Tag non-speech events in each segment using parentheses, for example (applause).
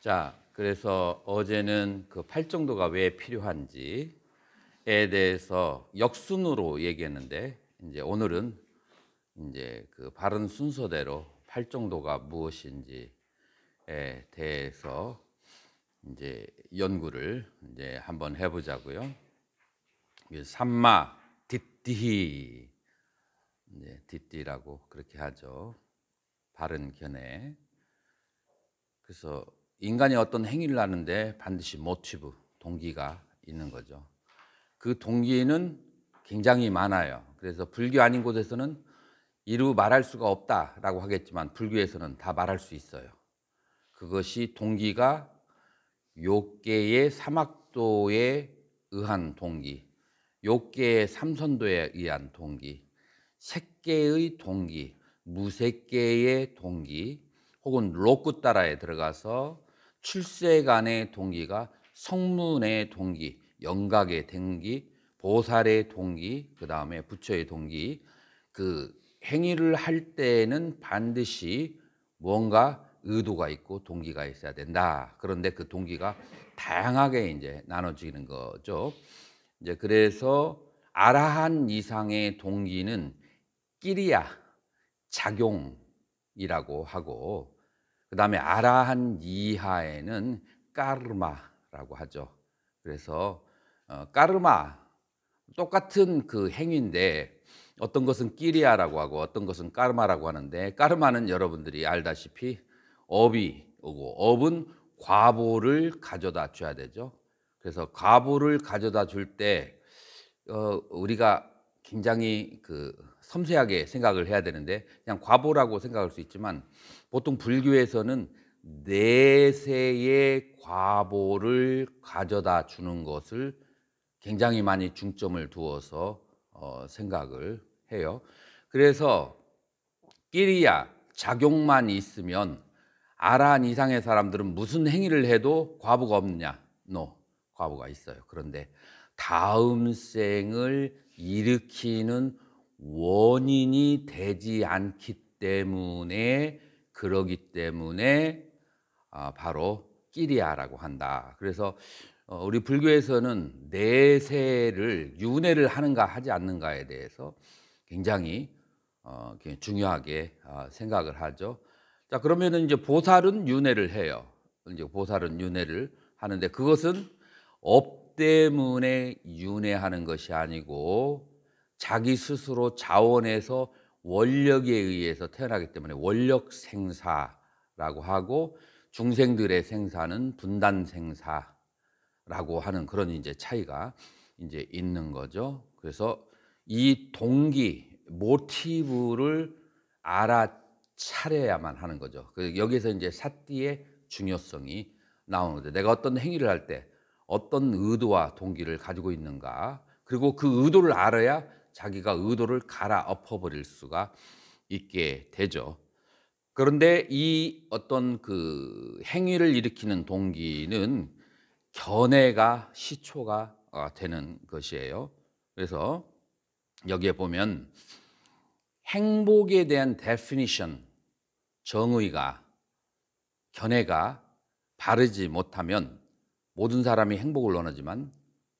자, 그래서 어제는 그 팔정도가 왜 필요한지에 대해서 역순으로 얘기했는데 이제 오늘은 이제 그 바른 순서대로 팔정도가 무엇인지에 대해서 이제 연구를 이제 한번 해보자고요. 삼마 디띠히 네, 디띠라고 그렇게 하죠. 바른 견해. 그래서 인간이 어떤 행위를 하는데 반드시 모티브, 동기가 있는 거죠. 그 동기는 굉장히 많아요. 그래서 불교 아닌 곳에서는 이루 말할 수가 없다라고 하겠지만 불교에서는 다 말할 수 있어요. 그것이 동기가 욕계의 사막도에 의한 동기, 욕계의 삼선도에 의한 동기, 색계의 동기, 무색계의 동기, 혹은 로쿠따라에 들어가서 출세간의 동기가 성문의 동기, 영각의 동기, 보살의 동기, 그 다음에 부처의 동기, 그 행위를 할 때에는 반드시 무언가 의도가 있고 동기가 있어야 된다. 그런데 그 동기가 다양하게 이제 나눠지는 거죠. 이제 그래서 아라한 이상의 동기는 끼리야 작용이라고 하고 그 다음에 아라한 이하에는 까르마라고 하죠. 그래서 어, 까르마 똑같은 그 행위인데 어떤 것은 끼리아라고 하고 어떤 것은 까르마라고 하는데 까르마는 여러분들이 알다시피 업이 고 업은 과보를 가져다 줘야 되죠. 그래서 과보를 가져다 줄때 어, 우리가 굉장히 그 섬세하게 생각을 해야 되는데 그냥 과보라고 생각할 수 있지만 보통 불교에서는 내세의 과보를 가져다 주는 것을 굉장히 많이 중점을 두어서 어, 생각을 해요. 그래서 끼리야 작용만 있으면 아라한 이상의 사람들은 무슨 행위를 해도 과보가 없느냐? No, 과보가 있어요. 그런데 다음 생을 일으키는 원인이 되지 않기 때문에 그러기 때문에 아, 바로 끼리야라고 한다. 그래서 어, 우리 불교에서는 내세를 윤회를 하는가 하지 않는가에 대해서 굉장히 어, 중요하게 아, 생각을 하죠. 자 그러면은 이제 보살은 윤회를 해요. 이제 보살은 윤회를 하는데 그것은 업 때문에 윤회하는 것이 아니고 자기 스스로 자원해서 원력에 의해서 태어나기 때문에 원력 생사라고 하고 중생들의 생사는 분단 생사라고 하는 그런 이제 차이가 이제 있는 거죠. 그래서 이 동기 모티브를 알아차려야만 하는 거죠. 그 여기서 이제 사띠의 중요성이 나오는데 내가 어떤 행위를 할 때 어떤 의도와 동기를 가지고 있는가 그리고 그 의도를 알아야 자기가 의도를 갈아엎어 버릴 수가 있게 되죠. 그런데 이 어떤 그 행위를 일으키는 동기는 견해가 시초가 어, 되는 것이에요. 그래서 여기에 보면 행복에 대한 d e f i 정의가 견해가 바르지 못하면 모든 사람이 행복을 원하지만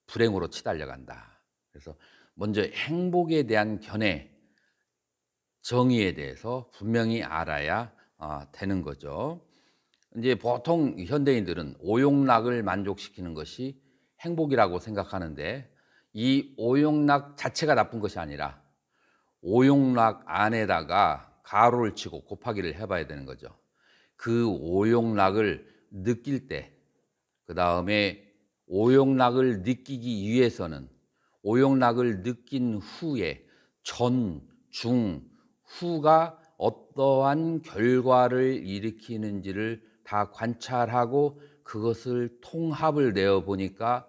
불행으로 치달려 간다. 그래서 먼저 행복에 대한 견해, 정의에 대해서 분명히 알아야 아, 되는 거죠. 이제 보통 현대인들은 오용락을 만족시키는 것이 행복이라고 생각하는데 이 오용락 자체가 나쁜 것이 아니라 오용락 안에다가 가로를 치고 곱하기를 해봐야 되는 거죠. 그 오용락을 느낄 때, 그 다음에 오용락을 느끼기 위해서는 오용락을 느낀 후에 전, 중, 후가 어떠한 결과를 일으키는지를 다 관찰하고 그것을 통합을 내어 보니까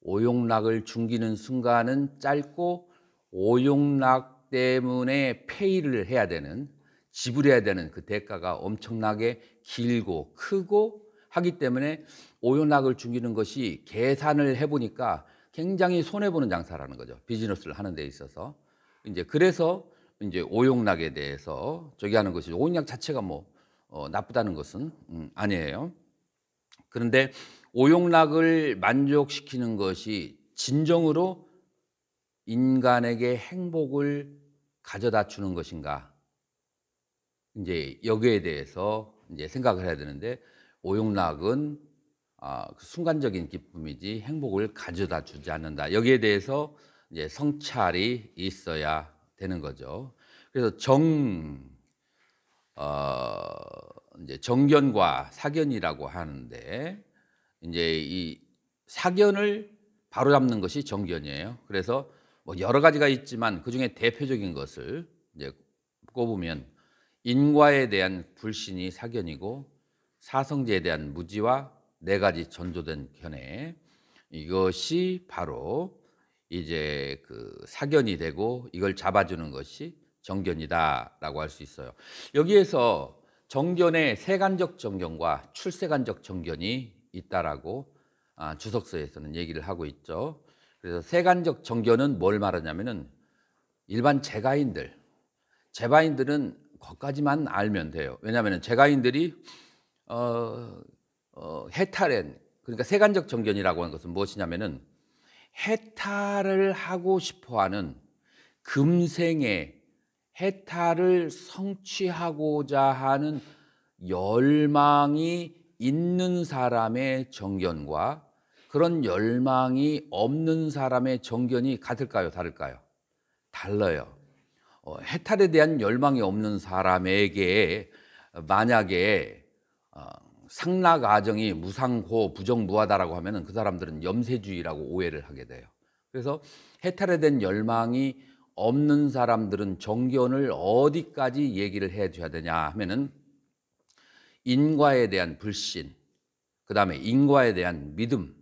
오용락을 중기는 순간은 짧고 오용락 때문에 페이를 해야 되는 지불해야 되는 그 대가가 엄청나게 길고 크고 하기 때문에 오용락을 중기는 것이 계산을 해보니까 굉장히 손해보는 장사라는 거죠. 비즈니스를 하는 데 있어서. 이제 그래서 이제 오용락에 대해서 저기 하는 것이 오용락 자체가 뭐 어, 나쁘다는 것은 음, 아니에요. 그런데 오용락을 만족시키는 것이 진정으로 인간에게 행복을 가져다 주는 것인가? 이제 여기에 대해서 이제 생각을 해야 되는데 오용락은 어, 순간적인 기쁨이지 행복을 가져다 주지 않는다. 여기에 대해서 이제 성찰이 있어야 되는 거죠. 그래서 정 어, 이제 정견과 사견이라고 하는데 이제 이 사견을 바로잡는 것이 정견이에요. 그래서 뭐 여러 가지가 있지만 그 중에 대표적인 것을 이제 꼽으면 인과에 대한 불신이 사견이고 사성제에 대한 무지와 네 가지 전조된 견해 이것이 바로 이제 그 사견이 되고 이걸 잡아주는 것이 정견이다라고 할 수 있어요. 여기에서 정견의 세간적 정견과 출세간적 정견이 있다라고 아, 주석서에서는 얘기를 하고 있죠. 그래서 세간적 정견은 뭘 말하냐면은 일반 재가인들, 재바인들은 거까지만 알면 돼요. 왜냐하면 재가인들이 어, 어, 해탈엔 그러니까 세간적 정견이라고 하는 것은 무엇이냐면은 해탈을 하고 싶어하는 금생에 해탈을 성취하고자 하는 열망이 있는 사람의 정견과 그런 열망이 없는 사람의 정견이 같을까요? 다를까요? 달라요. 어, 해탈에 대한 열망이 없는 사람에게 만약에 어, 상락가정이 무상고 부정무하다라고 하면그 사람들은 염세주의라고 오해를 하게 돼요. 그래서 해탈에된 열망이 없는 사람들은 정견을 어디까지 얘기를 해줘야 되냐 하면은 인과에 대한 불신, 그 다음에 인과에 대한 믿음,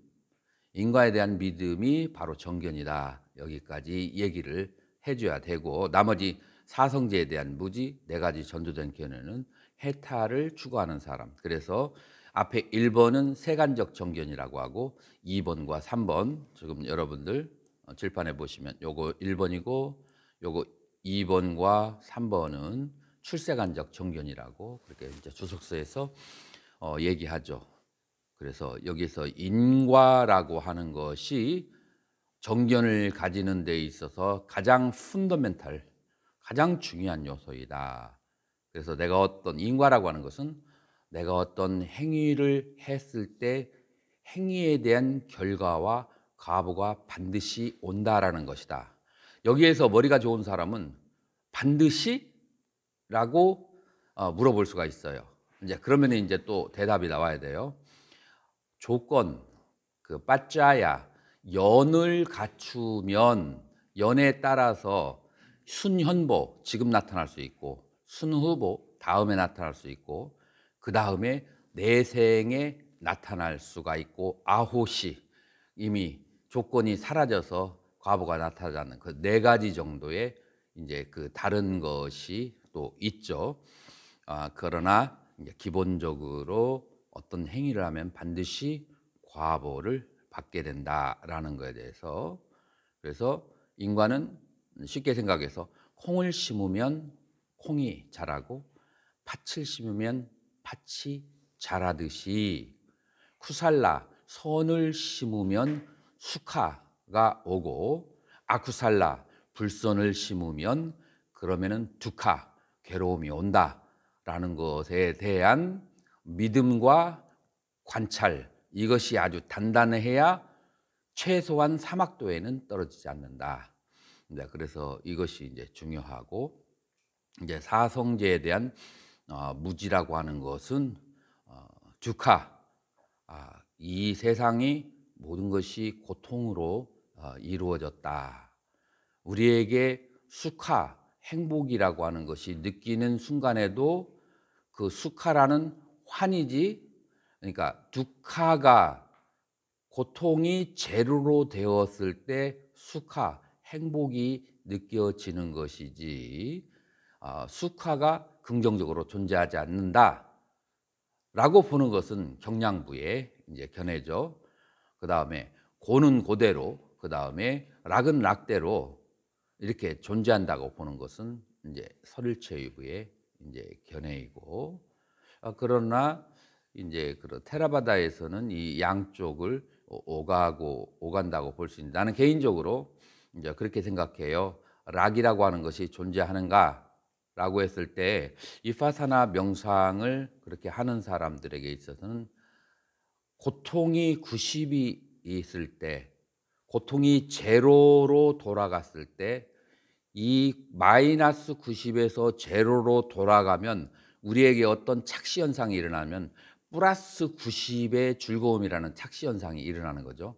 인과에 대한 믿음이 바로 정견이다. 여기까지 얘기를 해줘야 되고 나머지 사성제에 대한 무지 네 가지 전조된 견해는 해탈을 추구하는 사람. 그래서 앞에 1번은 세간적 정견이라고 하고 2번과 3번 지금 여러분들 칠판에 어, 보시면 요거 1번이고 요거 2번과 3번은 출세간적 정견이라고 그렇게 이제 주석서에서 어, 얘기하죠. 그래서 여기서 인과라고 하는 것이 정견을 가지는 데 있어서 가장 푼더멘탈, 가장 중요한 요소이다. 그래서 내가 어떤 인과라고 하는 것은 내가 어떤 행위를 했을 때 행위에 대한 결과와 과부가 반드시 온다라는 것이다. 여기에서 머리가 좋은 사람은 반드시 라고 어, 물어볼 수가 있어요. 이제 그러면 이제 또 대답이 나와야 돼요. 조건, 그 빠짜야, 연을 갖추면 연에 따라서 순현보, 지금 나타날 수 있고 순후보 뭐 다음에 나타날 수 있고 그 다음에 내생에 나타날 수가 있고 아호시 이미 조건이 사라져서 과보가 나타나는 그 네 가지 정도의 이제 그 다른 것이 또 있죠. 아, 그러나 이제 기본적으로 어떤 행위를 하면 반드시 과보를 받게 된다라는 거에 대해서 그래서 인간은 쉽게 생각해서 콩을 심으면 콩이 자라고 밭을 심으면 밭이 자라듯이 쿠살라 선을 심으면 수카가 오고 아쿠살라 불선을 심으면 그러면은 두카 괴로움이 온다라는 것에 대한 믿음과 관찰 이것이 아주 단단해야 최소한 사막도에는 떨어지지 않는다. 네, 그래서 이것이 이제 중요하고 이제 사성제에 대한 어, 무지라고 하는 것은 어, 주카 아, 이 세상이 모든 것이 고통으로 어, 이루어졌다. 우리에게 수카 행복이라고 하는 것이 느끼는 순간에도 그 수카라는 환이지 그러니까 두카가 고통이 제로로 되었을 때 수카 행복이 느껴지는 것이지 어, 아, 수카가 긍정적으로 존재하지 않는다라고 보는 것은 경량부의 이제 견해죠. 그 다음에 고는 고대로, 그 다음에 락은 락대로 이렇게 존재한다고 보는 것은 이제 설일체의부의 이제 견해이고 어, 그러나 이제 그 테라바다에서는 이 양쪽을 오가고 오간다고 볼 수 있는데 나는 개인적으로 이제 그렇게 생각해요. 락이라고 하는 것이 존재하는가 라고 했을 때 이파사나 명상을 그렇게 하는 사람들에게 있어서는 고통이 90이 있을 때 고통이 제로로 돌아갔을 때 이 마이너스 90에서 제로로 돌아가면 우리에게 어떤 착시 현상이 일어나면 플러스 90의 즐거움이라는 착시 현상이 일어나는 거죠.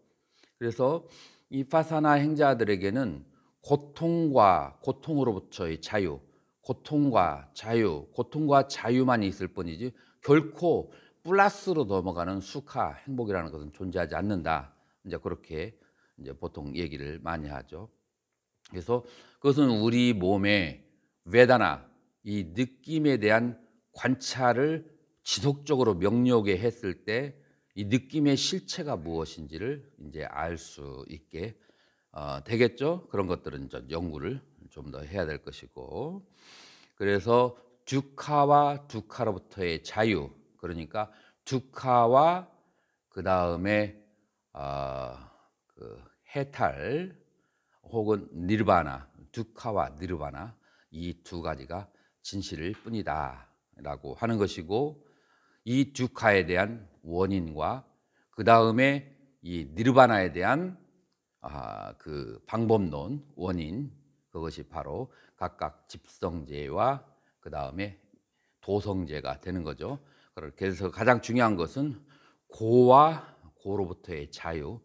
그래서 이파사나 행자들에게는 고통과 고통으로부터의 자유 고통과 자유, 고통과 자유만 있을 뿐이지 결코 플러스로 넘어가는 수카 행복이라는 것은 존재하지 않는다. 이제 그렇게 이제 보통 얘기를 많이 하죠. 그래서 그것은 우리 몸의 외다나 이 느낌에 대한 관찰을 지속적으로 명료하게 했을 때 이 느낌의 실체가 무엇인지를 이제 알 수 있게 어, 되겠죠. 그런 것들은 이제 연구를 좀더 해야 될 것이고 그래서 주카와 두카로부터의 자유 그러니까 주카와그 다음에 어, 그 해탈 혹은 니르바나 두카와 니르바나 이 두 가지가 진실일 뿐이다라고 하는 것이고 이주카에 대한 원인과 그 다음에 이 니르바나에 대한 아, 그 방법론 원인 그것이 바로 각각 집성제와 그 다음에 도성제가 되는 거죠. 그래서 가장 중요한 것은 고와 고로부터의 자유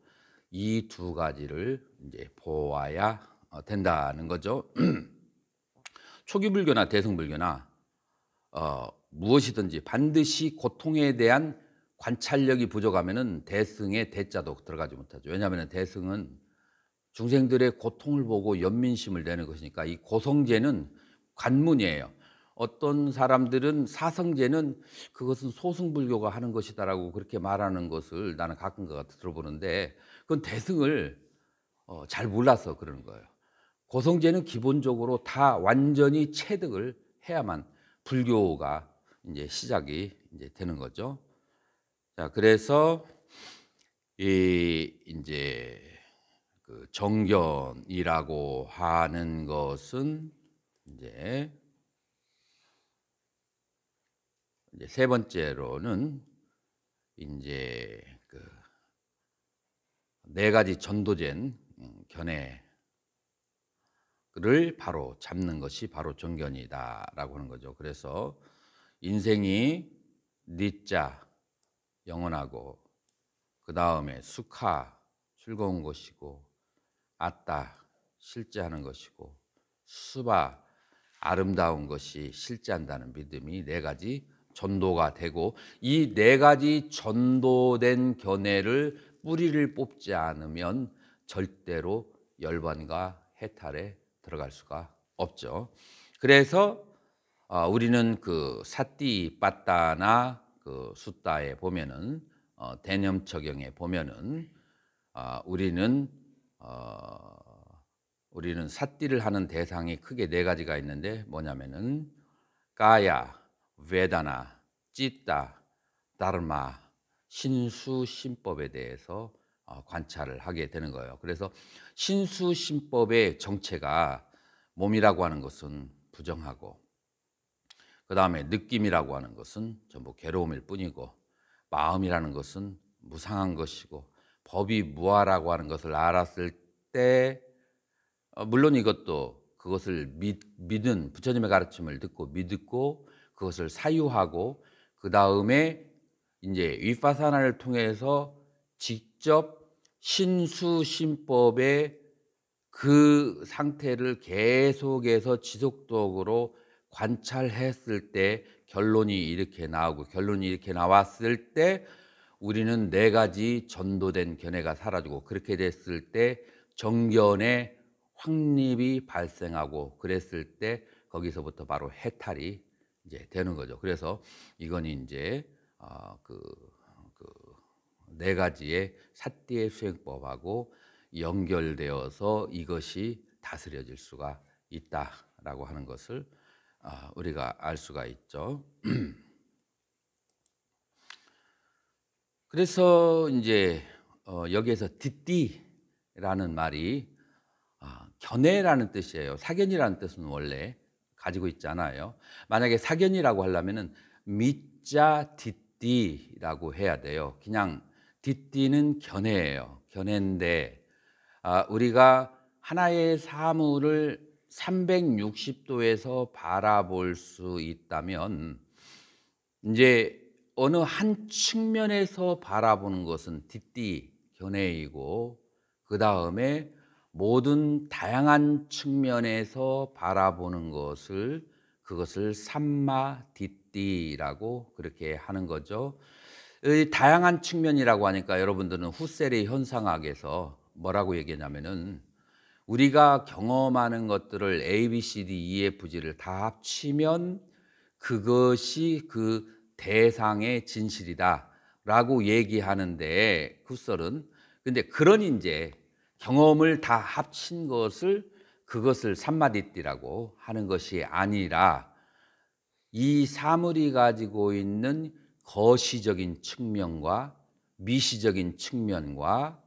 이 두 가지를 이제 보아야 어, 된다는 거죠. (clears throat) 초기 불교나 대승 불교나 어, 무엇이든지 반드시 고통에 대한 관찰력이 부족하면은 대승의 대자도 들어가지 못하죠. 왜냐하면 대승은 중생들의 고통을 보고 연민심을 내는 것이니까 이 고성제는 관문이에요. 어떤 사람들은 사성제는 그것은 소승불교가 하는 것이다라고 그렇게 말하는 것을 나는 가끔 들어보는데 그건 대승을 어, 잘 몰라서 그러는 거예요. 고성제는 기본적으로 다 완전히 체득을 해야만 불교가 이제 시작이 이제 되는 거죠. 자, 그래서 이 이제 그 정견이라고 하는 것은 이제 이제 세 번째로는 이제 그네 가지 전도된 음, 견해를 바로 잡는 것이 바로 정견이다라고 하는 거죠. 그래서 인생이 니자 영원하고 그 다음에 수카 즐거운 것이고 아따 실제하는 것이고 수바 아름다운 것이 실제한다는 믿음이 네 가지 전도가 되고 이 네 가지 전도된 견해를 뿌리를 뽑지 않으면 절대로 열반과 해탈에 들어갈 수가 없죠. 그래서 어, 우리는 그 사띠 빠따나 그 수따에 보면은 어, 대념 처경에 보면은 어, 우리는 어, 우리는 사띠를 하는 대상이 크게 네 가지가 있는데 뭐냐면은 까야, 웨다나, 찌따, 다르마, 신수 신법에 대해서 어, 관찰을 하게 되는 거예요. 그래서 신수 신법의 정체가 몸이라고 하는 것은 부정하고 그 다음에 느낌이라고 하는 것은 전부 괴로움일 뿐이고 마음이라는 것은 무상한 것이고 법이 무아라고 하는 것을 알았을 때 어, 물론 이것도 그것을 믿, 믿은 부처님의 가르침을 듣고 믿고 그것을 사유하고 그 다음에 이제 위파사나를 통해서 직접 신수신법의 그 상태를 계속해서 지속적으로 관찰했을 때 결론이 이렇게 나오고 결론이 이렇게 나왔을 때 우리는 네 가지 전도된 견해가 사라지고 그렇게 됐을 때 정견의 확립이 발생하고 그랬을 때 거기서부터 바로 해탈이 이제 되는 거죠. 그래서 이건 이제 그네 어, 그, 그 네 가지의 사띠의 수행법하고 연결되어서 이것이 다스려질 수가 있다라고 하는 것을 어, 우리가 알 수가 있죠. (clears throat) 그래서 이제 어, 여기에서 디띠라는 말이 아, 견해라는 뜻이에요. 사견이라는 뜻은 원래 가지고 있잖아요. 만약에 사견이라고 하려면은 밑자 디띠라고 해야 돼요. 그냥 디띠는 견해예요. 견해인데 아, 우리가 하나의 사물을 360도에서 바라볼 수 있다면 이제 어느 한 측면에서 바라보는 것은 뒷뒤 견해이고 그 다음에 모든 다양한 측면에서 바라보는 것을 그것을 삼마 뒷띠라고 그렇게 하는 거죠. 다양한 측면이라고 하니까 여러분들은 후세리 현상학에서 뭐라고 얘기냐면은 우리가 경험하는 것들을 A, B, C, D, E, F, G를 다 합치면 그것이 그 대상의 진실이다라고 얘기하는데 구설은 근데 그런 이제 경험을 다 합친 것을 그것을 산마디띠라고 하는 것이 아니라 이 사물이 가지고 있는 거시적인 측면과 미시적인 측면과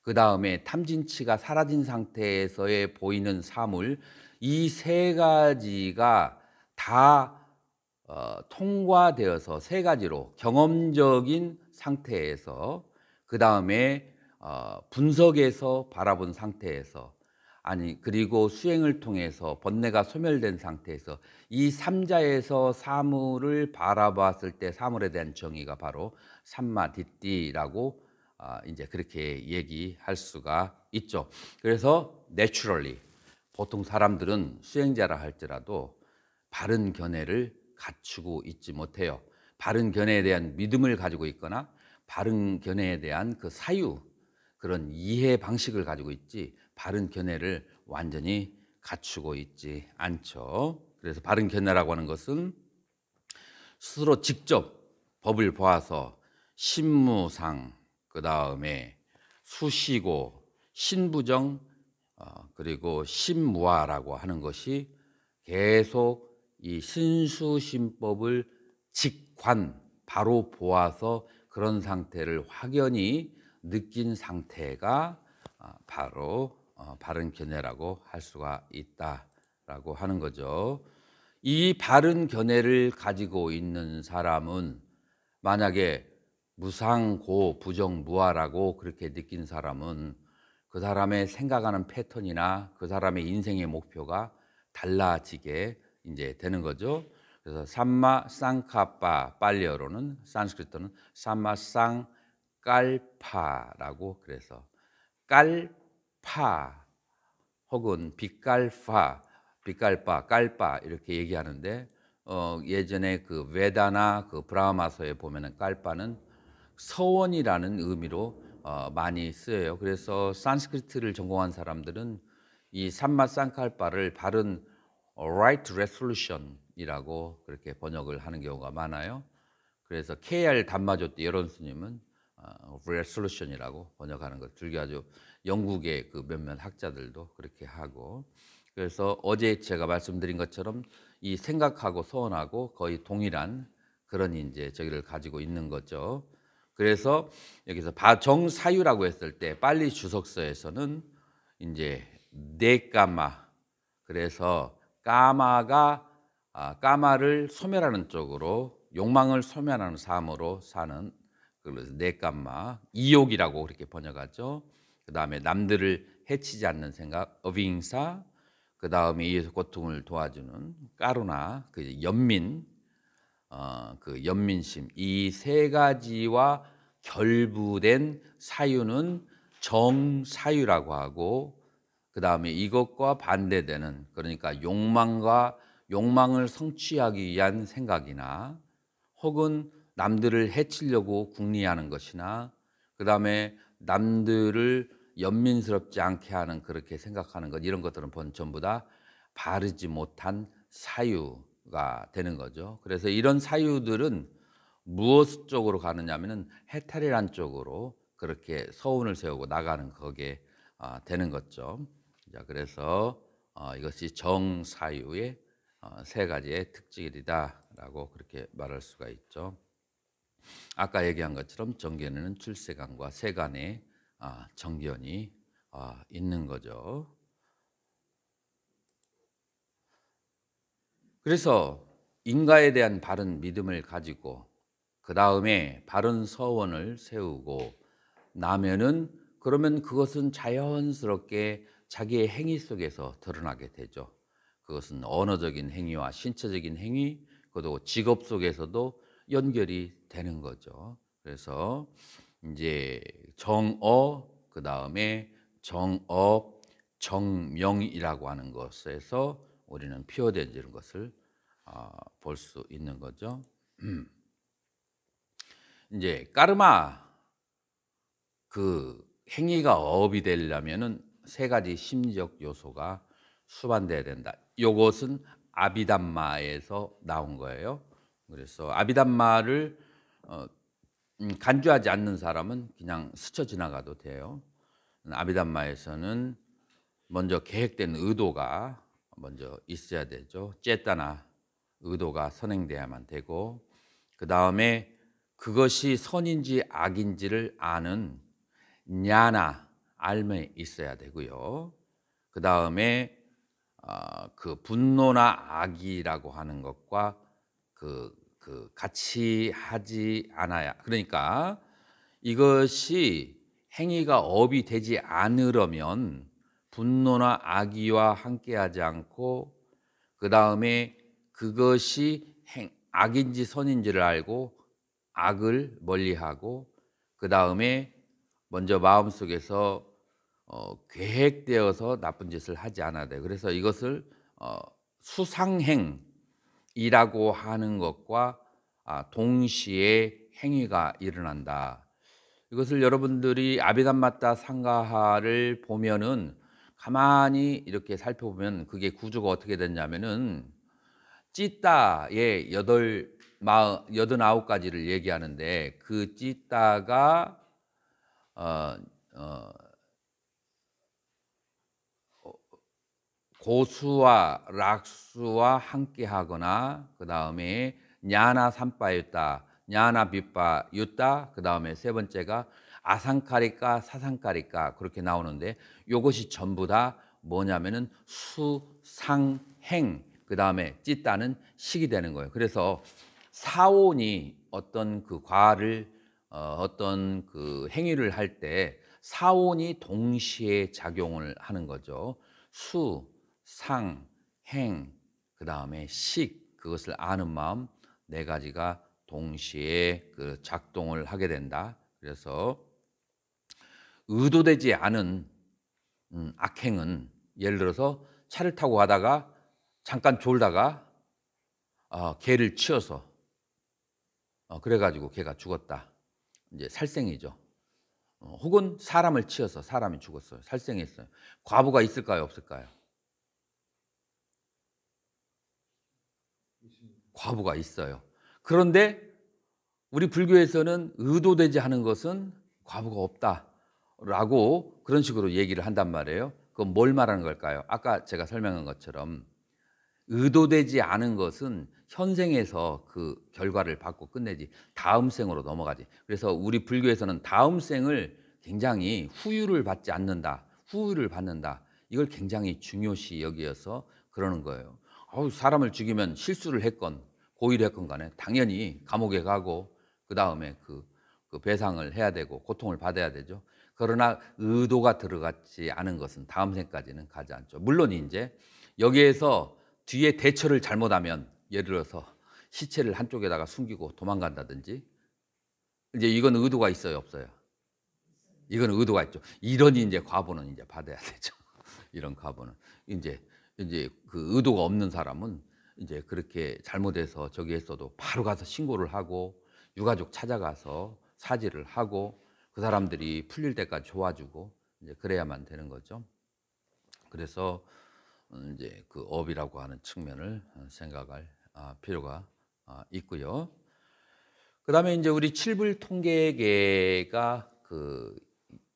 그 다음에 탐진치가 사라진 상태에서의 보이는 사물 이 세 가지가 다 어, 통과되어서 세 가지로 경험적인 상태에서 그 다음에 어, 분석에서 바라본 상태에서 아니 그리고 수행을 통해서 번뇌가 소멸된 상태에서 이 삼자에서 사물을 바라봤을 때 사물에 대한 정의가 바로 삼마디띠라고 아, 이제 그렇게 얘기할 수가 있죠. 그래서 내추럴리 보통 사람들은 수행자라 할지라도 바른 견해를 갖추고 있지 못해요. 바른 견해에 대한 믿음을 가지고 있거나 바른 견해에 대한 그 사유 그런 이해 방식을 가지고 있지 바른 견해를 완전히 갖추고 있지 않죠. 그래서 바른 견해라고 하는 것은 스스로 직접 법을 보아서 신무상 그 다음에 수시고 신부정 어, 그리고 신무화라고 하는 것이 계속 이 신수신법을 직관 바로 보아서 그런 상태를 확연히 느낀 상태가 아, 바로 어, 바른 견해라고 할 수가 있다라고 하는 거죠. 이 바른 견해를 가지고 있는 사람은 만약에 무상고 부정무아라고 그렇게 느낀 사람은 그 사람의 생각하는 패턴이나 그 사람의 인생의 목표가 달라지게 이제 되는 거죠. 그래서 삼마 쌍카파 빨리어로는 산스크리트는 삼마 쌍깔파라고 그래서 깔파 혹은 빛깔파 빛깔파 깔파 이렇게 얘기하는데 어, 예전에 그 외다나 그 브라마서에 보면은 깔파는 서원이라는 의미로 어, 많이 쓰여요. 그래서 산스크리트를 전공한 사람들은 이 산마쌍칼바를 바른 어, right resolution이라고 그렇게 번역을 하는 경우가 많아요. 그래서 KR 단마조띠 여론스님은 어, resolution이라고 번역하는 것 둘게 아주 영국의 그 몇몇 학자들도 그렇게 하고 그래서 어제 제가 말씀드린 것처럼 이 생각하고 소원하고 거의 동일한 그런 이제 저기를 가지고 있는 거죠. 그래서 여기서 정사유라고 했을 때 빨리 주석서에서는 이제 네까마 그래서 까마가 아, 까마를 소멸하는 쪽으로 욕망을 소멸하는 삶으로 사는 그래서 네까마 이욕이라고 그렇게 번역하죠. 그 다음에 남들을 해치지 않는 생각 어빙사 그 다음에 이에서 고통을 도와주는 까루나 그 연민 어, 그 연민심 이 세 가지와 결부된 사유는 정사유라고 하고 그 다음에 이것과 반대되는 그러니까 욕망과 욕망을 성취하기 위한 생각이나 혹은 남들을 해치려고 궁리하는 것이나 그 다음에 남들을 연민스럽지 않게 하는 그렇게 생각하는 것 이런 것들은 전부 다 바르지 못한 사유가 되는 거죠. 그래서 이런 사유들은 무엇 쪽으로 가느냐면은 해탈이란 쪽으로 그렇게 서운을 세우고 나가는 거게 아, 되는 거죠. 자, 그래서 어, 이것이 정사유의 어, 세 가지의 특징이다라고 그렇게 말할 수가 있죠. 아까 얘기한 것처럼 정견에는 출세관과 세관의 아, 정견이 아, 있는 거죠. 그래서 인가에 대한 바른 믿음을 가지고 그 다음에 바른 서원을 세우고 나면은 그러면 그것은 자연스럽게 자기의 행위 속에서 드러나게 되죠. 그것은 언어적인 행위와 신체적인 행위, 그것도 직업 속에서도 연결이 되는 거죠. 그래서 이제 정어 그 다음에 정업 정명이라고 하는 것에서 우리는 표현되는 것을 어, 아, 볼수 있는 거죠. (clears throat) 이제 까르마 그 행위가 업이 되려면은 세 가지 심리적 요소가 수반돼야 된다. 요것은 아비담마에서 나온 거예요. 그래서 아비담마를 어, 음, 간주하지 않는 사람은 그냥 스쳐 지나가도 돼요. 아비담마에서는 먼저 계획된 의도가 먼저 있어야 되죠. 쨌다나 의도가 선행돼야만 되고 그 다음에 그것이 선인지 악인지를 아는 냐나 알매 있어야 되고요. 그 다음에 어, 그 분노나 악이라고 하는 것과 그, 그 같이 하지 않아야 그러니까 이것이 행위가 업이 되지 않으려면 분노나 악의와 함께하지 않고 그 다음에 그것이 행, 악인지 선인지를 알고 악을 멀리하고 그 다음에 먼저 마음속에서 어, 계획되어서 나쁜 짓을 하지 않아야 돼 그래서 이것을 어, 수상행이라고 하는 것과 아, 동시에 행위가 일어난다. 이것을 여러분들이 아비담마타 상가하를 보면은 가만히 이렇게 살펴보면 그게 구조가 어떻게 됐냐면은 찌따의 여덟 마 여든 아 가지를 얘기하는데 그 찌따가 어, 어, 고수와 락수와 함께하거나 그 다음에 냐나 삼빠였다 냐나 비바였다그 다음에 세 번째가 아상카리까 사상카리까 그렇게 나오는데 이것이 전부 다 뭐냐면은 수상행 그 다음에 찢다는 식이 되는 거예요. 그래서 사온이 어떤 그 과를 어, 어떤 그 행위를 할 때사온이 동시에 작용을 하는 거죠. 수 상, 행, 그 다음에 식, 그것을 아는 마음 네 가지가 동시에 그 작동을 하게 된다. 그래서 의도되지 않은 음, 악행은 예를 들어서 차를 타고 가다가 잠깐 졸다가 어, 개를 치어서 어, 그래가지고 개가 죽었다. 이제 살생이죠. 어, 혹은 사람을 치어서 사람이 죽었어요. 살생했어요. 과부가 있을까요? 없을까요? 과부가 있어요. 그런데 우리 불교에서는 의도되지 않은 것은 과부가 없다라고 그런 식으로 얘기를 한단 말이에요. 그건 뭘 말하는 걸까요? 아까 제가 설명한 것처럼 의도되지 않은 것은 현생에서 그 결과를 받고 끝내지 다음 생으로 넘어가지. 그래서 우리 불교에서는 다음 생을 굉장히 후유를 받지 않는다. 후유를 받는다. 이걸 굉장히 중요시 여기어서 그러는 거예요. 사람을 죽이면 실수를 했건 고의했건 간에 당연히 감옥에 가고 그 다음에 그, 그 배상을 해야 되고 고통을 받아야 되죠. 그러나 의도가 들어갔지 않은 것은 다음 생까지는 가지 않죠. 물론 이제 여기에서 뒤에 대처를 잘못하면 예를 들어서 시체를 한쪽에다가 숨기고 도망간다든지 이제 이건 의도가 있어요, 없어요? 이건 의도가 있죠. 이런 이제 과보는 이제 받아야 (laughs) 되죠. 이런 과보는 이제 이제 그 의도가 없는 사람은 이제 그렇게 잘못해서 저기 했어도 바로 가서 신고를 하고 유가족 찾아가서 사지를 하고 그 사람들이 풀릴 때까지 좋아주고 이제 그래야만 되는 거죠. 그래서 어, 이제 그 업이라고 하는 측면을 어, 생각할 아, 필요가 아, 있고요. 그다음에 이제 우리 칠불 통계계가 그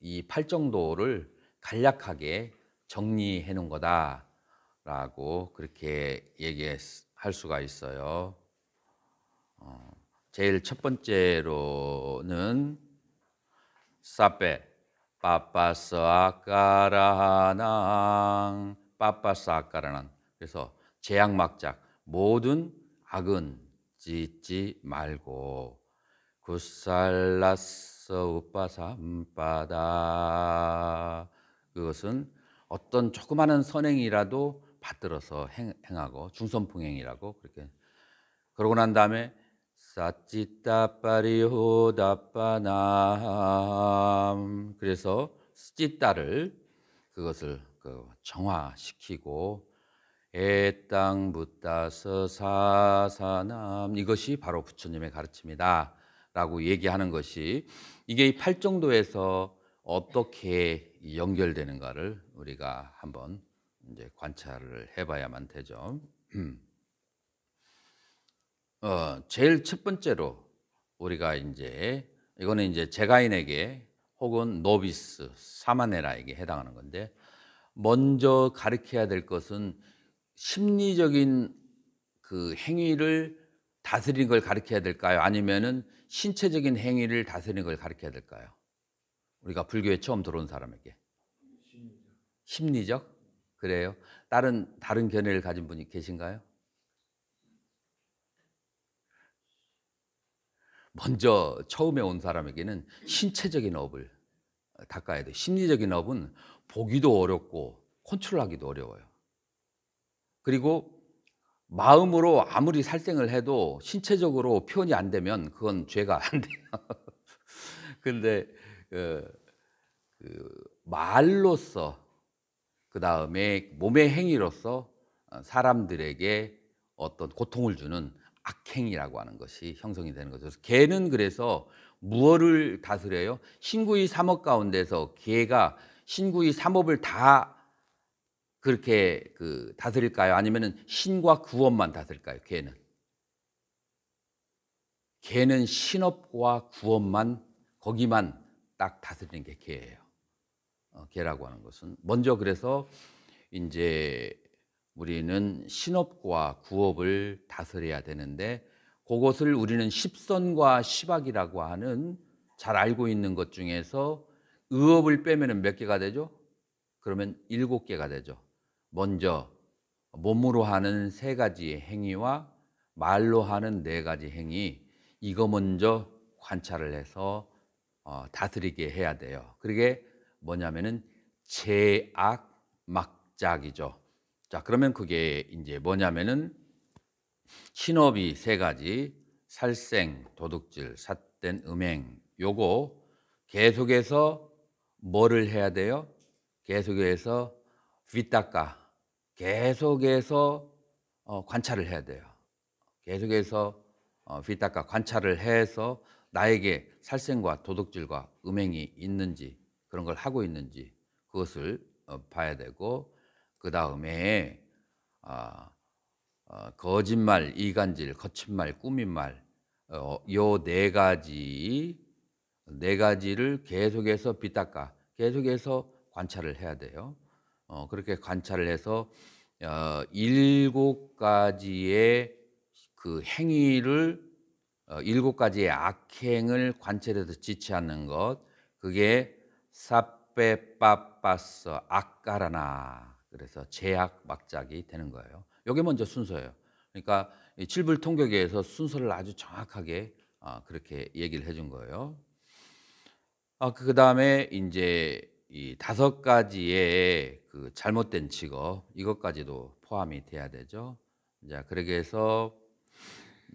이 팔정도를 간략하게 정리해 놓은 거다. 라고 그렇게 얘기할 수가 있어요. 어, 제일 첫 번째로는 사페 빠빠스아까라낭 빠빠스아까라는 그래서 제약막작 모든 악은 짓지 말고 구살라스 우빠삼빠다 그것은 어떤 조그마한 선행이라도 받들어서 행, 하고 중선풍행이라고 그렇게 그러고 난 다음에 사찌따빠리호다빠남 그래서 스찌따를 그것을 그 정화시키고 애땅 붙다서 사사남 이것이 바로 부처님의 가르침이다 라고 얘기하는 것이 이게 이 팔정도에서 어떻게 연결되는가를 우리가 한번 이제 관찰을 해봐야만 되죠. (clears throat) 어, 제일 첫 번째로 우리가 이제 이거는 이제 제가인에게 혹은 노비스 사마네라에게 해당하는 건데 먼저 가르쳐야 될 것은 심리적인 그 행위를 다스리는 걸 가르쳐야 될까요? 아니면은 신체적인 행위를 다스리는 걸 가르쳐야 될까요? 우리가 불교에 처음 들어온 사람에게 심리적 그래요? 다른 다른 견해를 가진 분이 계신가요? 먼저 처음에 온 사람에게는 신체적인 업을 닦아야 돼. 심리적인 업은 보기도 어렵고 컨트롤하기도 어려워요. 그리고 마음으로 아무리 살생을 해도 신체적으로 표현이 안 되면 그건 죄가 안 돼요. (laughs) 근데 그, 그 말로써 그 다음에 몸의 행위로서 어, 사람들에게 어떤 고통을 주는 악행이라고 하는 것이 형성이 되는 거죠. 개는 그래서 무엇을 다스려요? 신구의 삼업 가운데서 개가 신구의 삼업을 다 그렇게 그 다스릴까요? 아니면 신과 구업만 다스릴까요? 개는 개는 신업과 구업만 거기만 딱 다스리는 게 개예요. 계라고 어, 하는 것은 먼저 그래서 이제 우리는 신업과 구업을 다스려야 되는데 그것을 우리는 십선과 십악이라고 하는 잘 알고 있는 것 중에서 의업을 빼면 몇 개가 되죠? 그러면 일곱 개가 되죠. 먼저 몸으로 하는 세 가지 행위와 말로 하는 네 가지 행위 이거 먼저 관찰을 해서 어, 다스리게 해야 돼요. 그게 뭐냐면은 제악 막작이죠. 자, 그러면 그게 이제 뭐냐면은 신업이 세 가지 살생, 도둑질, 삿된 음행 요거 계속해서 뭐를 해야 돼요? 계속해서 위따까 계속해서 어, 관찰을 해야 돼요. 계속해서 어, 위닦아 관찰을 해서 나에게 살생과 도둑질과 음행이 있는지 그런 걸 하고 있는지 그것을 어, 봐야 되고 그 다음에 아, 어, 거짓말, 이간질, 거친 말, 꾸민 말, 어, 요네 가지 네 가지를 계속해서 비닦아 계속해서 관찰을 해야 돼요. 그렇게 관찰을 해서 일곱 가지의 그 행위를 일곱 가지의 악행을 관찰해서 지체하는 것, 그게 사빼 빠빠서 아까라나 그래서 제약 막작이 되는 거예요. 이게 먼저 순서예요. 그러니까 칠불 통격에서 순서를 아주 정확하게 어, 그렇게 얘기를 해준 거예요. 아, 그 다음에 이제 이 다섯 가지의 그 잘못된 직업 이것까지도 포함이 돼야 되죠. 자, 그러게 해서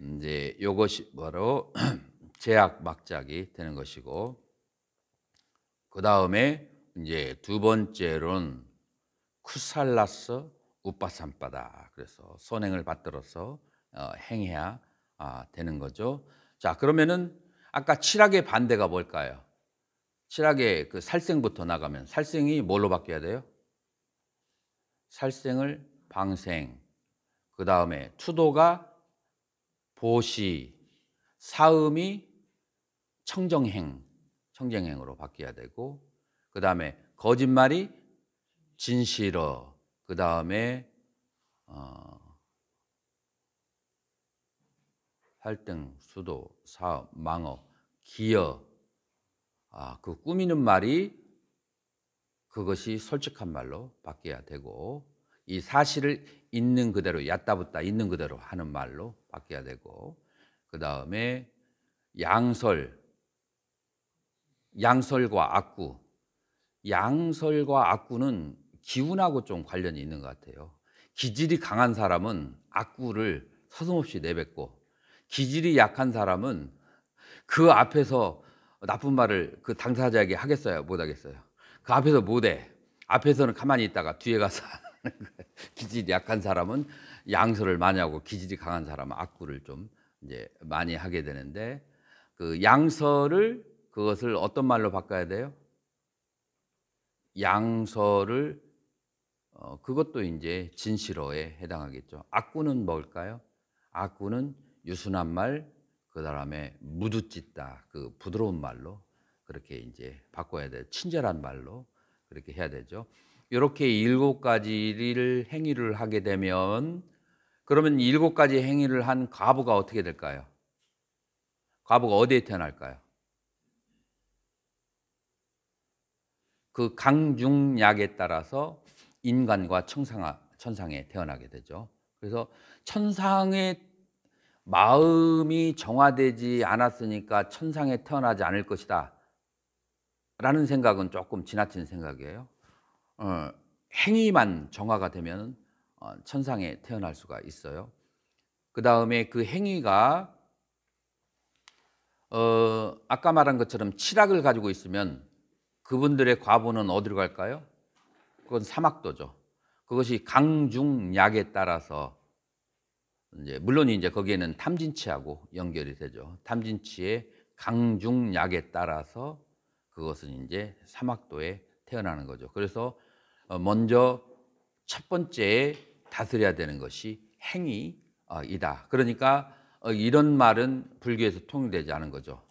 이제 이것이 바로 (clears throat) 제약 막작이 되는 것이고 그 다음에 이제 두 번째로는 쿠살라스 우빠산바다 그래서 선행을 받들어서 어, 행해야 아, 되는 거죠. 자 그러면은 아까 칠학의 반대가 뭘까요? 칠학의 그 살생부터 나가면 살생이 뭘로 바뀌어야 돼요? 살생을 방생, 그 다음에 투도가 보시, 사음이 청정행, 청정행으로 바뀌어야 되고 그 다음에 거짓말이 진실어 그 다음에 어, 활등 수도 사업 망업 기여 아, 그 꾸미는 말이 그것이 솔직한 말로 바뀌어야 되고 이 사실을 있는 그대로 얕다붙다 있는 그대로 하는 말로 바뀌어야 되고 그 다음에 양설 양설과 악구. 양설과 악구는 기운하고 좀 관련이 있는 것 같아요. 기질이 강한 사람은 악구를 서슴없이 내뱉고 기질이 약한 사람은 그 앞에서 나쁜 말을 그 당사자에게 하겠어요? 못하겠어요? 그 앞에서 못해. 앞에서는 가만히 있다가 뒤에 가서 (laughs) 기질이 약한 사람은 양설을 많이 하고 기질이 강한 사람은 악구를 좀 이제 많이 하게 되는데 그 양설을 그것을 어떤 말로 바꿔야 돼요? 양서를 어, 그것도 이제 진실어에 해당하겠죠. 악구는 뭘까요? 악구는 유순한 말, 그 다음에 무두짓다, 그 부드러운 말로 그렇게 이제 바꿔야 돼요. 친절한 말로 그렇게 해야 되죠. 이렇게 일곱 가지를 행위를 하게 되면 그러면 일곱 가지 행위를 한 과부가 어떻게 될까요? 과부가 어디에 태어날까요? 그 강중약에 따라서 인간과 청상아, 천상에 태어나게 되죠. 그래서 천상의 마음이 정화되지 않았으니까 천상에 태어나지 않을 것이다. 라는 생각은 조금 지나친 생각이에요. 어, 행위만 정화가 되면 어, 천상에 태어날 수가 있어요. 그 다음에 그 행위가 어, 아까 말한 것처럼 치락을 가지고 있으면 그분들의 과부는 어디로 갈까요? 그건 사막도죠. 그것이 강중약에 따라서 이제 물론 이제 거기에는 탐진치하고 연결이 되죠. 탐진치의 강중약에 따라서 그것은 이제 사막도에 태어나는 거죠. 그래서 어, 먼저 첫 번째 다스려야 되는 것이 행위이다. 어, 그러니까 어, 이런 말은 불교에서 통용되지 않은 거죠.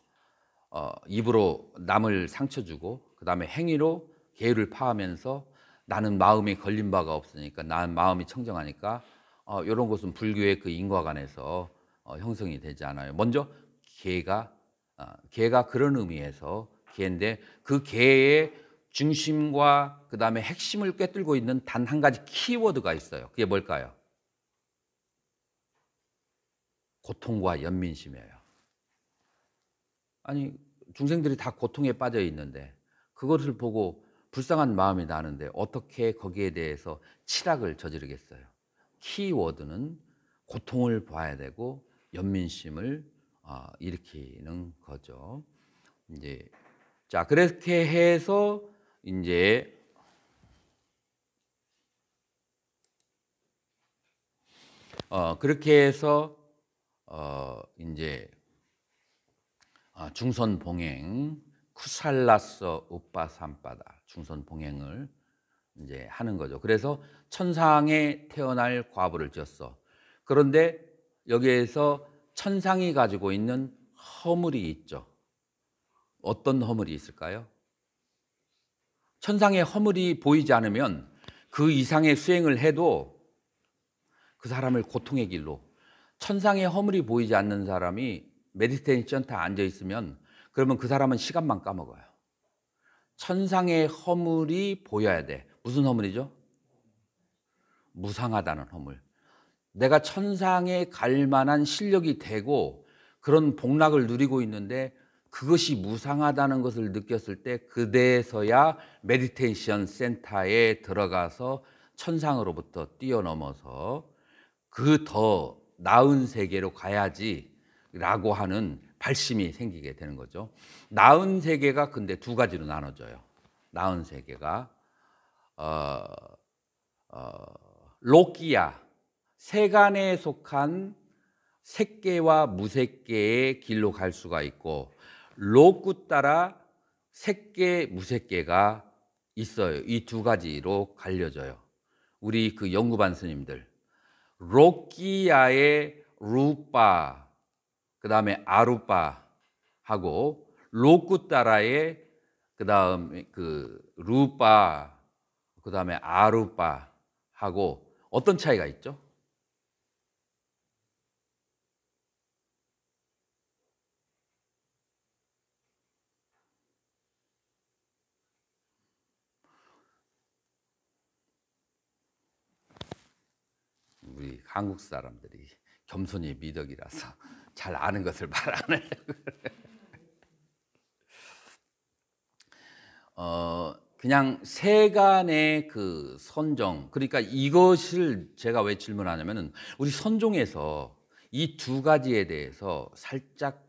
입으로 남을 상처 주고 그 다음에 행위로 계율을 파하면서 나는 마음이 걸린 바가 없으니까 나는 마음이 청정하니까 어, 이런 것은 불교의 그 인과관에서 어, 형성이 되지 않아요. 먼저 개가 어, 개가 그런 의미에서 개인데 그 개의 중심과 그 다음에 핵심을 꿰뚫고 있는 단 한 가지 키워드가 있어요. 그게 뭘까요? 고통과 연민심이에요. 아니 중생들이 다 고통에 빠져 있는데 그것을 보고 불쌍한 마음이 나는데 어떻게 거기에 대해서 치락을 저지르겠어요. 키워드는 고통을 봐야 되고 연민심을 아, 일으키는 거죠. 이제 자 그렇게 해서 이제 어, 그렇게 해서 어, 이제 아, 중선봉행 쿠살라서 오빠 삼바다 중선 봉행을 이제 하는 거죠. 그래서 천상에 태어날 과부를 지었어. 그런데 여기에서 천상이 가지고 있는 허물이 있죠. 어떤 허물이 있을까요? 천상의 허물이 보이지 않으면 그 이상의 수행을 해도 그 사람을 고통의 길로 천상의 허물이 보이지 않는 사람이 메디테이션 타 앉아 있으면 그러면 그 사람은 시간만 까먹어요. 천상의 허물이 보여야 돼. 무슨 허물이죠? 무상하다는 허물. 내가 천상에 갈 만한 실력이 되고 그런 복락을 누리고 있는데 그것이 무상하다는 것을 느꼈을 때 그대에서야 메디테이션 센터에 들어가서 천상으로부터 뛰어넘어서 그 더 나은 세계로 가야지라고 하는 발심이 생기게 되는 거죠. 나은 세계가 근데 두 가지로 나눠져요. 나은 세계가 어, 어, 로키야 세간에 속한 색계와 무색계의 길로 갈 수가 있고 로꾸 따라 색계 무색계가 있어요. 이 두 가지로 갈려져요. 우리 그 연구반 스님들 로키야의 루파 그 다음에 아루빠하고 로쿠따라의 그 다음 그 루빠 그 다음에 아루빠하고 어떤 차이가 있죠? 우리 한국 사람들이 겸손이 미덕이라서 잘 아는 것을 (laughs) 말하려 어, 그냥 세간의 그 선정 그러니까 이것을 제가 왜 질문하냐면은 우리 선종에서 이 두 가지에 대해서 살짝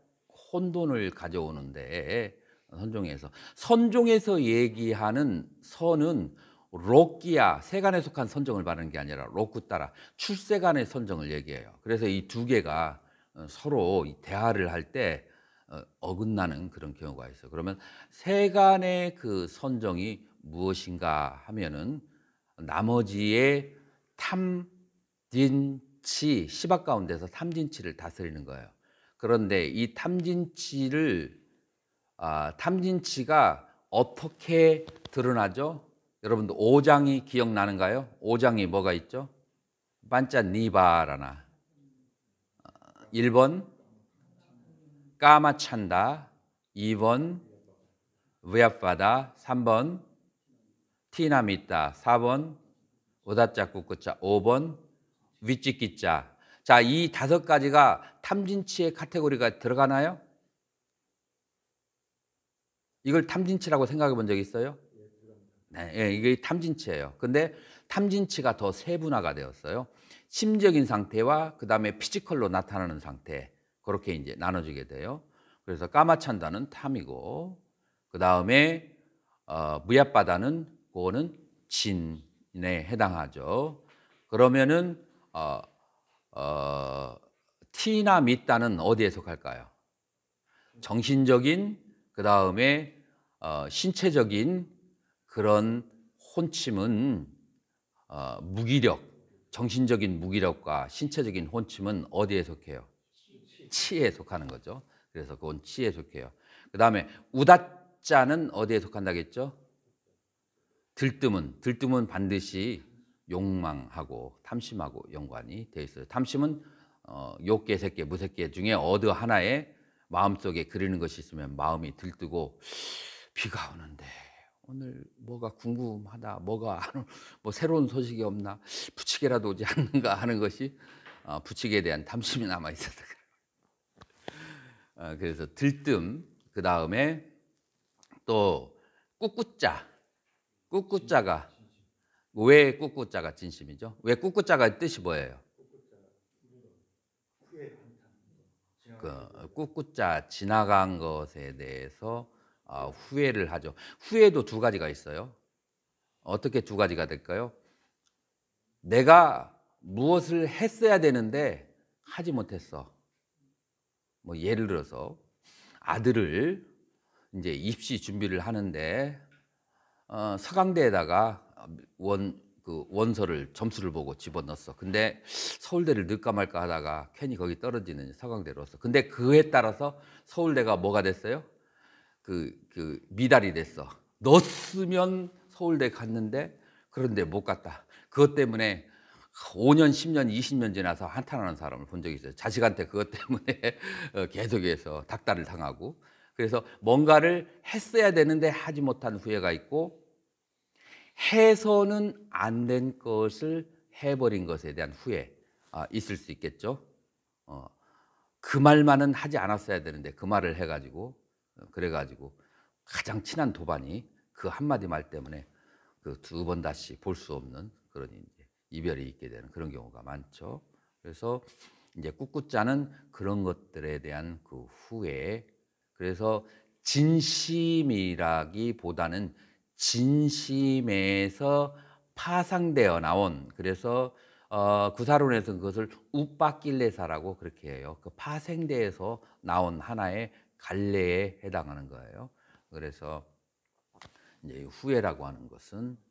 혼돈을 가져오는데 선종에서 선종에서 얘기하는 선은 로키야 세간에 속한 선정을 말하는 게 아니라 로쿠 따라 출세간의 선정을 얘기해요. 그래서 이 두 개가 어, 서로 대화를 할때 어, 어긋나는 그런 경우가 있어. 그러면 세간의 그 선정이 무엇인가 하면은 나머지의 탐진치 시박 가운데서 탐진치를 다스리는 거예요. 그런데 이 탐진치를 아, 탐진치가 어떻게 드러나죠? 여러분들 5장이 기억나는가요? 5장이 뭐가 있죠? 반짜 니바라나 1번 까마찬다 2번 외압바다 3번 티나미다 4번 오다짜꾸꾸짜 5번 위찌끼짜 자, 이 다섯 가지가 탐진치의 카테고리가 들어가나요? 이걸 탐진치라고 생각해 본적 있어요? 네, 예, 이게 탐진치예요. 근데 탐진치가 더 세분화가 되었어요. 심적인 상태와 그 다음에 피지컬로 나타나는 상태 그렇게 이제 나눠지게 돼요. 그래서 까마찬다는 탐이고 그 다음에 어, 무야바다는 그거는 진에 해당하죠. 그러면은 어, 어, 티나 밑다는 어디에 속할까요? 정신적인 그 다음에 어, 신체적인 그런 혼침은 어, 무기력 정신적인 무기력과 신체적인 혼침은 어디에 속해요? 치에 속하는 거죠. 그래서 그건 치에 속해요. 그 다음에 우다자는 어디에 속한다겠죠? 들뜸은 들뜸은 반드시 욕망하고 탐심하고 연관이 돼 있어요. 탐심은 어, 욕계 새끼 무색계 중에 어느 하나에 마음속에 그리는 것이 있으면 마음이 들뜨고 비가 오는데 오늘 뭐가 궁금하다, 뭐가 (laughs) 뭐 새로운 소식이 없나, 부치게라도 오지 않는가 하는 것이 어, 부치게에 대한 탐심이 남아 있었다. 어, 그래서 들뜸 그 다음에 또 꿋꿋자, 꿋꿋자가 왜 꿋꿋자가 진심이죠? 왜 꿋꿋자가 뜻이 뭐예요? 그 꿋꿋자 지나간 것에 대해서 아, 후회를 하죠. 후회도 두 가지가 있어요. 어떻게 두 가지가 될까요? 내가 무엇을 했어야 되는데 하지 못했어. 뭐 예를 들어서 아들을 이제 입시 준비를 하는데 어, 서강대에다가 원, 그 원서를 점수를 보고 집어넣었어. 근데 서울대를 넣까 말까 하다가 괜히 거기 떨어지는 서강대로 왔어. 근데 그에 따라서 서울대가 뭐가 됐어요? 그, 그 미달이 됐어. 넣었으면 서울대 갔는데 그런데 못 갔다. 그것 때문에 5년, 10년, 20년 지나서 한탄하는 사람을 본 적이 있어요. 자식한테 그것 때문에 (laughs) 어, 계속해서 닥달을 당하고. 그래서 뭔가를 했어야 되는데 하지 못한 후회가 있고 해서는 안 된 것을 해버린 것에 대한 후회 아, 있을 수 있겠죠. 어, 그 말만은 하지 않았어야 되는데 그 말을 해가지고 어, 그래가지고 가장 친한 도반이 그 한마디 말 때문에 그 두 번 다시 볼 수 없는 그런 이제 이별이 있게 되는 그런 경우가 많죠. 그래서 이제 꿋꿋자는 그런 것들에 대한 그 후회 그래서 진심이라기보다는 진심에서 파상되어 나온 그래서 어, 구사론에서는 그것을 우빠길레사라고 그렇게 해요. 그파생돼서 나온 하나의 갈래에 해당하는 거예요. 그래서 이제 후회라고 하는 것은